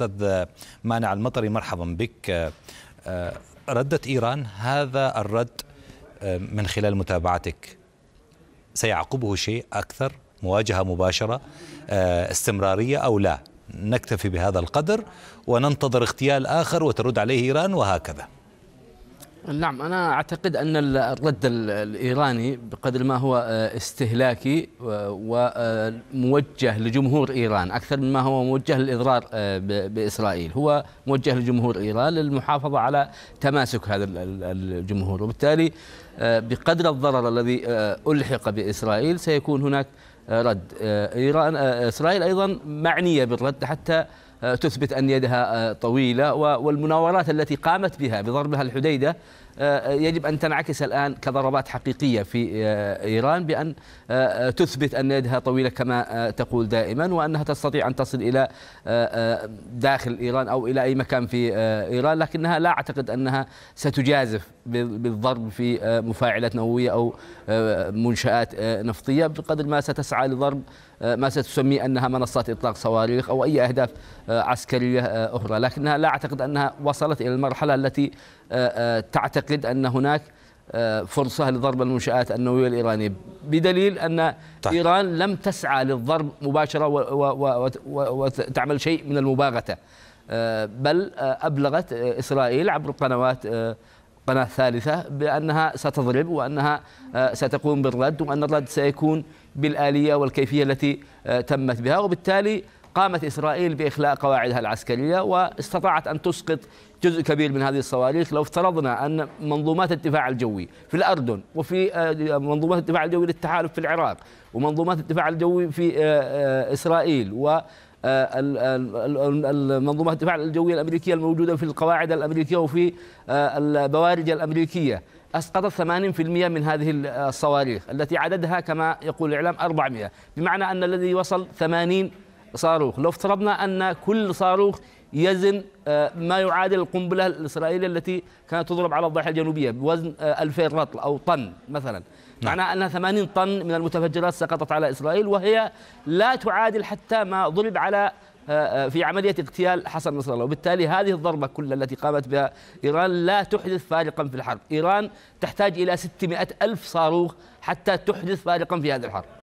استاذ مانع المطري مرحبا بك آه، آه، ردت ايران هذا الرد آه، من خلال متابعتك سيعقبه شيء اكثر مواجهه مباشره استمراريه او لا نكتفي بهذا القدر وننتظر اغتيال اخر وترد عليه ايران وهكذا نعم أنا أعتقد أن الرد الإيراني بقدر ما هو آه، استهلاكي وموجه آه، لجمهور إيران أكثر مما هو موجه للإضرار آه، بإسرائيل هو موجه لجمهور إيران للمحافظة على تماسك هذا الجمهور وبالتالي بقدر الضرر الذي ألحق بإسرائيل سيكون هناك رد إيران إسرائيل أيضا معنية بالرد حتى آه، تثبت أن يدها آه، طويلة والمناورات التي قامت بها بضربها الحديدة آه، آه، يجب أن تنعكس الآن كضربات حقيقية في آه، إيران بأن تثبت أن يدها طويلة كما تقول دائما وأنها تستطيع أن تصل إلى داخل إيران أو إلى أي مكان في إيران لكنها لا أعتقد أنها ستجازف بالضرب في مفاعلات نووية أو منشآت نفطية بقدر ما ستسعى لضرب ما ستسمي أنها منصات إطلاق صواريخ أو أي أهداف عسكرية أخرى لكنها لا أعتقد أنها وصلت إلى المرحلة التي تعتقد يعتقد أن هناك آه، فرصة لضرب المنشآت النووية الإيرانية بدليل أن طيب. إيران لم تسعى للضرب مباشرة وتعمل شيء من المباغتة آه، بل آه، أبلغت إسرائيل عبر قنوات قناة ثالثة بأنها ستضرب وأنها ستقوم بالرد وأن الرد سيكون بالآلية والكيفية التي تمت بها وبالتالي قامت إسرائيل بإخلاء قواعدها العسكرية واستطاعت أن تسقط جزء كبير من هذه الصواريخ لو افترضنا أن منظومات الدفاع الجوي في الأردن وفي آه، منظومات الدفاع الجوي للتحالف في العراق ومنظومات الدفاع الجوي في آه، آه، إسرائيل و منظومات الدفاع الجوية الأمريكية الموجودة في القواعد الأمريكية وفي البوارج الأمريكية أسقطت 80% من هذه الصواريخ التي عددها كما يقول الإعلام 400 بمعنى أن الذي وصل 80 صاروخ لو افترضنا أن كل صاروخ يزن آه، ما يعادل القنبلة الإسرائيلية التي كانت تضرب على الضاحية الجنوبية بوزن 2000 آه، رطل أو طن مثلا نعم. معناه أنها 80 طن من المتفجرات سقطت على إسرائيل وهي لا تعادل حتى ما ضرب على آه، في عملية اغتيال حسن نصر الله وبالتالي هذه الضربة كلها التي قامت بها إيران لا تحدث فارقا في الحرب إيران تحتاج إلى 600 ألف صاروخ حتى تحدث فارقا في هذه الحرب